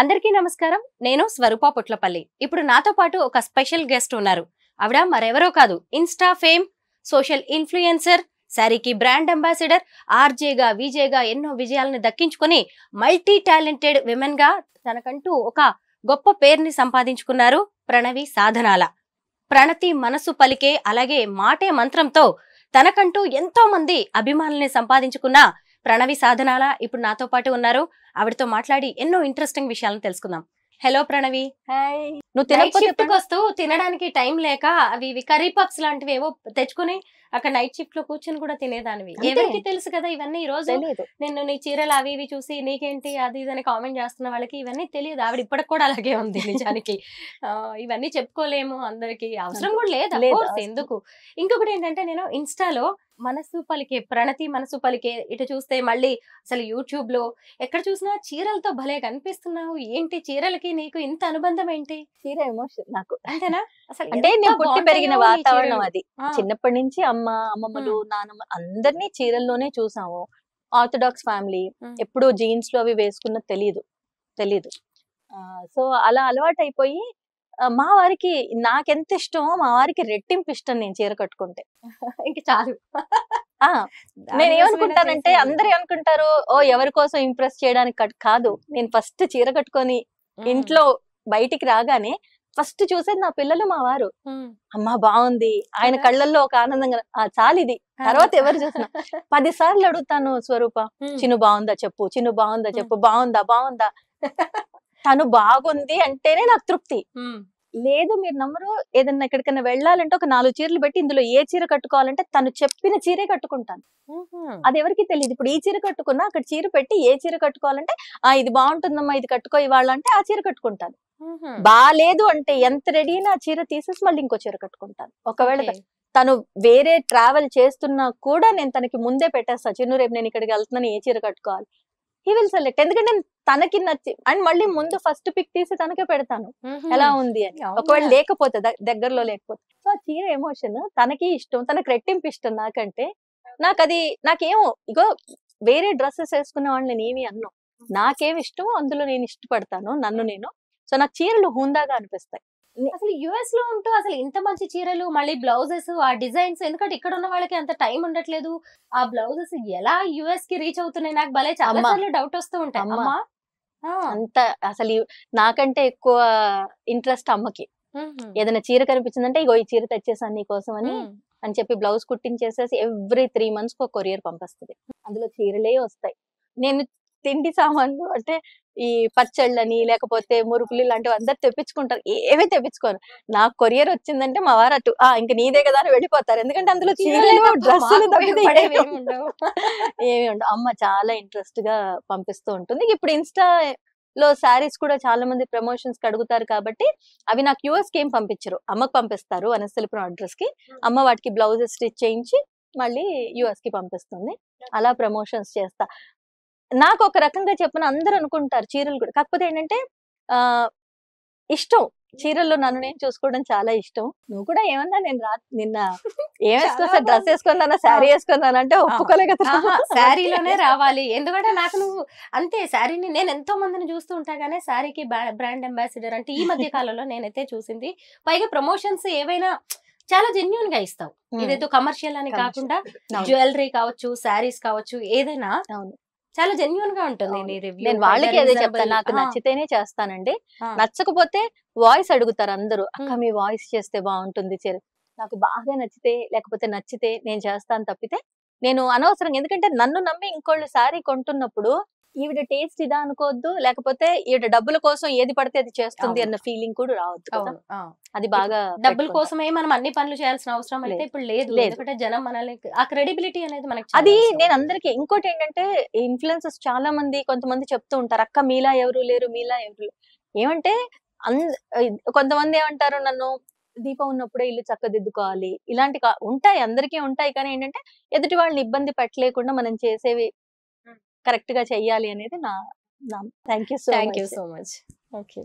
అందరికీ నమస్కారం నేను స్వరూప పుట్లపల్లి ఇప్పుడు నాతో పాటు ఒక స్పెషల్ గెస్ట్ ఉన్నారు ఆవిడ మరెవరో కాదు ఇన్స్టా ఫేమ్ సోషల్ ఇన్ఫ్లుయెన్సర్ శారీకి బ్రాండ్ అంబాసిడర్ ఆర్జేగా విజేగా ఎన్నో విజయాలను దక్కించుకుని మల్టీ టాలెంటెడ్ విమెన్గా తనకంటూ ఒక గొప్ప పేరుని సంపాదించుకున్నారు ప్రణవి సాధనాల ప్రణతి మనసు పలికే అలాగే మాటే మంత్రంతో తనకంటూ ఎంతో మంది అభిమానుల్ని సంపాదించుకున్న ప్రణవి సాధనాల ఇప్పుడు నాతో పాటు ఉన్నారు ఆవిడతో మాట్లాడి ఎన్నో ఇంట్రెస్టింగ్ విషయాలను తెలుసుకుందాం హలో ప్రణవి నువ్వు తినకపోతే తినడానికి టైం లేక అవి ఇవి కర్రీ పప్స్ లాంటివి ఏవో తెచ్చుకుని అక్కడ నైట్ షిఫ్ట్ లో కూర్చొని కూడా తినేదానివి ఎవరికి తెలుసు కదా ఇవన్నీ ఈ రోజు నేను నీ చీరలు అవి ఇవి చూసి నీకేంటి అది ఇదని కామెంట్ చేస్తున్న వాళ్ళకి ఇవన్నీ తెలియదు ఆవిడ ఇప్పటికి కూడా అలాగే ఉంది నిజానికి ఇవన్నీ చెప్పుకోలేము అందరికి అవసరం కూడా లేదు ఎందుకు ఇంకొకటి ఏంటంటే నేను ఇన్స్టాలో మనసు పలికే ప్రణతి మనసు పలికే ఇటు చూస్తే మళ్ళీ అసలు యూట్యూబ్ లో ఎక్కడ చూసినా చీరలతో భలే కనిపిస్తున్నావు ఏంటి చీరలకి నీకు ఇంత అనుబంధం ఏంటి చీర ఎమోషన్ నాకు అంతేనా అసలు అంటే పెరిగిన వాతావరణం అది చిన్నప్పటి నుంచి అమ్మ అమ్మమ్మ అమ్మమ్మలు నానమ్మ అందరినీ చీరల్లోనే చూసాము ఆర్థడాక్స్ ఫ్యామిలీ ఎప్పుడు జీన్స్ లో అవి వేసుకున్న తెలీదు తెలీదు సో అలా అలవాటు అయిపోయి మా వారికి నాకెంత ఇష్టమో మా వారికి రెట్టింపు ఇష్టం నేను చీర కట్టుకుంటే ఇంక చాలు నేను ఏమనుకుంటానంటే అందరు ఏమనుకుంటారు ఓ ఎవరి కోసం ఇంప్రెస్ చేయడానికి కాదు నేను ఫస్ట్ చీర కట్టుకొని ఇంట్లో బయటికి రాగానే ఫస్ట్ చూసేది నా పిల్లలు మా వారు అమ్మా బాగుంది ఆయన కళ్ళల్లో ఒక ఆనందంగా చాలిది తర్వాత ఎవరు చూసిన పది సార్లు అడుగుతాను స్వరూప చిన్ను బాగుందా చెప్పు చిన్ను బాగుందా చెప్పు బాగుందా బాగుందా తను బాగుంది అంటేనే నాకు తృప్తి లేదు మీరు నమ్మరు ఏదన్నా ఎక్కడికైనా వెళ్ళాలంటే ఒక నాలుగు చీరలు పెట్టి ఇందులో ఏ చీర కట్టుకోవాలంటే తను చెప్పిన చీరే కట్టుకుంటాను అది ఎవరికి తెలియదు ఇప్పుడు ఈ చీర కట్టుకున్నా అక్కడ చీర పెట్టి ఏ చీర కట్టుకోవాలంటే ఆ ఇది బాగుంటుందమ్మా ఇది కట్టుకో ఇవాళ అంటే ఆ చీర కట్టుకుంటాను బాగాలేదు అంటే ఎంత రెడీ నా చీర తీసేసి మళ్ళీ ఇంకో చీర కట్టుకుంటాను ఒకవేళ తను వేరే ట్రావెల్ చేస్తున్నా కూడా నేను తనకి ముందే పెట్టేస్తా చిన్ను రేపు నేను ఇక్కడికి వెళ్తున్నాను ఏ చీర కట్టుకోవాలి హీ విల్ సెలెక్ట్ ఎందుకంటే తనకి నచ్చి అండ్ మళ్ళీ ముందు ఫస్ట్ పిక్ తీసి తనకే పెడతాను ఎలా ఉంది అని ఒకవేళ లేకపోతే దగ్గరలో లేకపోతే సో ఆ చీర ఎమోషన్ తనకి ఇష్టం తనకు రెట్టింపు ఇష్టం నాకంటే నాకు అది నాకేమో ఇగో వేరే డ్రెస్సెస్ వేసుకున్న వాళ్ళు నేను ఏమి నాకేమి ఇష్టమో అందులో నేను ఇష్టపడతాను నన్ను నేను సో నాకు చీరలు హుందాగా అనిపిస్తాయి అసలు యుఎస్ లో ఉంటూ అసలు ఇంత మంచి చీరలు మళ్ళీ బ్లౌజెస్ ఆ డిజైన్స్ ఎందుకంటే ఇక్కడ ఉన్న వాళ్ళకి అంత టైం ఉండట్లేదు ఆ బ్లౌజెస్ ఎలా యుఎస్ కి రీచ్ అవుతున్నాయి నాకు భలే చాలా డౌట్ వస్తూ ఉంటాయి అమ్మా అంత అసలు నాకంటే ఎక్కువ ఇంట్రెస్ట్ అమ్మకి ఏదైనా చీర కనిపించిందంటే ఇగో ఈ చీర తెచ్చేసాను నీకోసం అని అని చెప్పి బ్లౌజ్ కుట్టించేసేసి ఎవ్రీ త్రీ మంత్స్ కొరియర్ పంపిస్తుంది అందులో చీరలే వస్తాయి నేను తిండి సామాన్లు అంటే ఈ పచ్చళ్ళని లేకపోతే మురుకులు ఇలాంటివి అందరు తెప్పించుకుంటారు ఏవి తెప్పించుకోరు నా కొరియర్ వచ్చిందంటే మా వారు అటు ఆ ఇంకా నీదే కదా అని వెళ్ళిపోతారు ఎందుకంటే అందులో చీరలు డ్రెస్సులు ఏమి ఉండవు అమ్మ చాలా ఇంట్రెస్ట్ గా పంపిస్తూ ఉంటుంది ఇప్పుడు ఇన్స్టా లో శారీస్ కూడా చాలా మంది ప్రమోషన్స్ కి అడుగుతారు కాబట్టి అవి నాకు యూఎస్ కి ఏం పంపించరు అమ్మకు పంపిస్తారు అనస్థలిపురం అడ్రస్ కి అమ్మ వాటికి బ్లౌజెస్ స్టిచ్ చేయించి మళ్ళీ యుఎస్ కి పంపిస్తుంది అలా ప్రమోషన్స్ చేస్తా నాకు ఒక రకంగా చెప్పిన అందరు అనుకుంటారు చీరలు కూడా కాకపోతే ఏంటంటే ఆ ఇష్టం చీరల్లో నన్ను నేను చూసుకోవడం చాలా ఇష్టం నువ్వు కూడా ఏమన్నా నేను రా నిన్న ఏం వేసుకున్నా డ్రెస్ వేసుకున్నానా శారీ వేసుకున్నాను అంటే ఒప్పుకోలేక శారీలోనే రావాలి ఎందుకంటే నాకు నువ్వు అంతే శారీని నేను ఎంతో మందిని చూస్తూ ఉంటాగానే శారీకి బ్రాండ్ అంబాసిడర్ అంటే ఈ మధ్య కాలంలో నేనైతే చూసింది పైగా ప్రమోషన్స్ ఏవైనా చాలా జెన్యున్ గా ఇస్తావు ఇదేదో కమర్షియల్ అని కాకుండా జ్యువెలరీ కావచ్చు శారీస్ కావచ్చు ఏదైనా చాలా జెన్యున్ గా ఉంటుంది నేను వాళ్ళకి అదే చెప్తాను నాకు నచ్చితేనే చేస్తానండి నచ్చకపోతే వాయిస్ అడుగుతారు అందరూ అక్క మీ వాయిస్ చేస్తే బాగుంటుంది నాకు బాగా నచ్చితే లేకపోతే నచ్చితే నేను చేస్తాను తప్పితే నేను అనవసరం ఎందుకంటే నన్ను నమ్మి ఇంకోళ్ళు సారీ కొంటున్నప్పుడు ఈవిడ టేస్ట్ ఇదా అనుకోవద్దు లేకపోతే ఈవిడ డబ్బుల కోసం ఏది పడితే అది చేస్తుంది అన్న ఫీలింగ్ కూడా రావద్దు అది బాగా డబ్బుల కోసమే మనం అన్ని పనులు చేయాల్సిన అవసరం అయితే ఇప్పుడు లేదు ఎందుకంటే జనం మనల్ని ఆ క్రెడిబిలిటీ అనేది మనకి అది నేను అందరికి ఇంకోటి ఏంటంటే ఇన్ఫ్లుయెన్సెస్ చాలా మంది కొంతమంది చెప్తూ ఉంటారు అక్క మీలా ఎవరు లేరు మీలా ఎవరు ఏమంటే కొంతమంది ఏమంటారు నన్ను దీపం ఉన్నప్పుడే ఇల్లు చక్కదిద్దుకోవాలి ఇలాంటి ఉంటాయి అందరికీ ఉంటాయి కానీ ఏంటంటే ఎదుటి వాళ్ళని ఇబ్బంది పెట్టలేకుండా మనం చేసేవి కరెక్ట్ గా చెయ్యాలి అనేది నా thank you thank you so much okay